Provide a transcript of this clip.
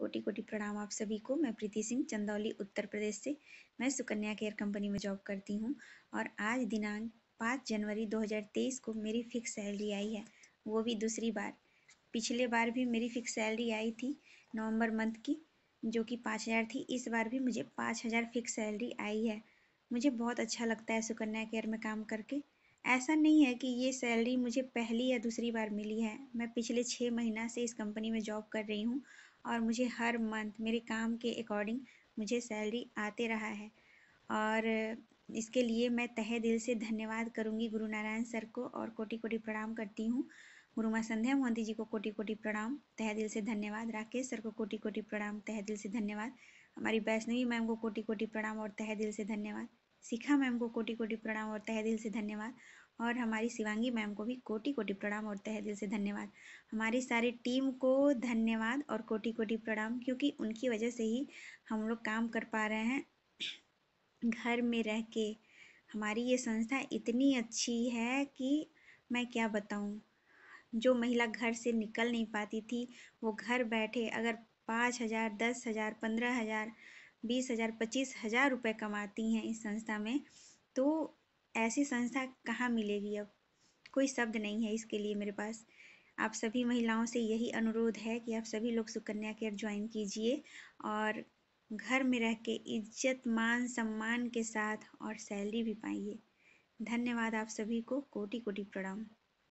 कोटि कोटि प्रणाम आप सभी को मैं प्रीति सिंह चंदौली उत्तर प्रदेश से मैं सुकन्या केयर कंपनी में जॉब करती हूँ और आज दिनांक पाँच जनवरी 2023 को मेरी फिक्स सैलरी आई है वो भी दूसरी बार पिछले बार भी मेरी फिक्स सैलरी आई थी नवंबर मंथ की जो कि पाँच हज़ार थी इस बार भी मुझे पाँच हज़ार फिक्स सैलरी आई है मुझे बहुत अच्छा लगता है सुकन्या केयर में काम करके ऐसा नहीं है कि ये सैलरी मुझे पहली या दूसरी बार मिली है मैं पिछले छः महीना से इस कंपनी में जॉब कर रही हूँ और मुझे हर मंथ मेरे काम के अकॉर्डिंग मुझे सैलरी आते रहा है और इसके लिए मैं तहे दिल से धन्यवाद करूंगी गुरु नारायण सर को और कोटि कोटि प्रणाम करती हूँ गुरु माँ संध्या मोहंती जी को कोटि कोटि प्रणाम तहे दिल से धन्यवाद राकेश सर को कोटि कोटि प्रणाम तहे दिल से धन्यवाद हमारी वैष्णवी मैम को कोटि कोटि प्रणाम और तहे दिल से धन्यवाद शिखा मैम को कोटि कोटि प्रणाम और तहे दिल से धन्यवाद और हमारी शिवांगी मैम को भी कोटि कोटि प्रणाम और तहे दिल से धन्यवाद हमारी सारी टीम को धन्यवाद और कोटि कोटि प्रणाम क्योंकि उनकी वजह से ही हम लोग काम कर पा रहे हैं घर में रह के हमारी ये संस्था इतनी अच्छी है कि मैं क्या बताऊँ जो महिला घर से निकल नहीं पाती थी वो घर बैठे अगर पाँच हज़ार दस हज़ार पंद्रह हज़ार बीस हज़ार पच्चीस हज़ार रुपये कमाती हैं इस संस्था में तो ऐसी संस्था कहाँ मिलेगी अब कोई शब्द नहीं है इसके लिए मेरे पास आप सभी महिलाओं से यही अनुरोध है कि आप सभी लोग सुकन्या केयर ज्वाइन कीजिए और घर में रह के इज्जत मान सम्मान के साथ और सैलरी भी पाइए धन्यवाद आप सभी को कोटि कोटि प्रणाम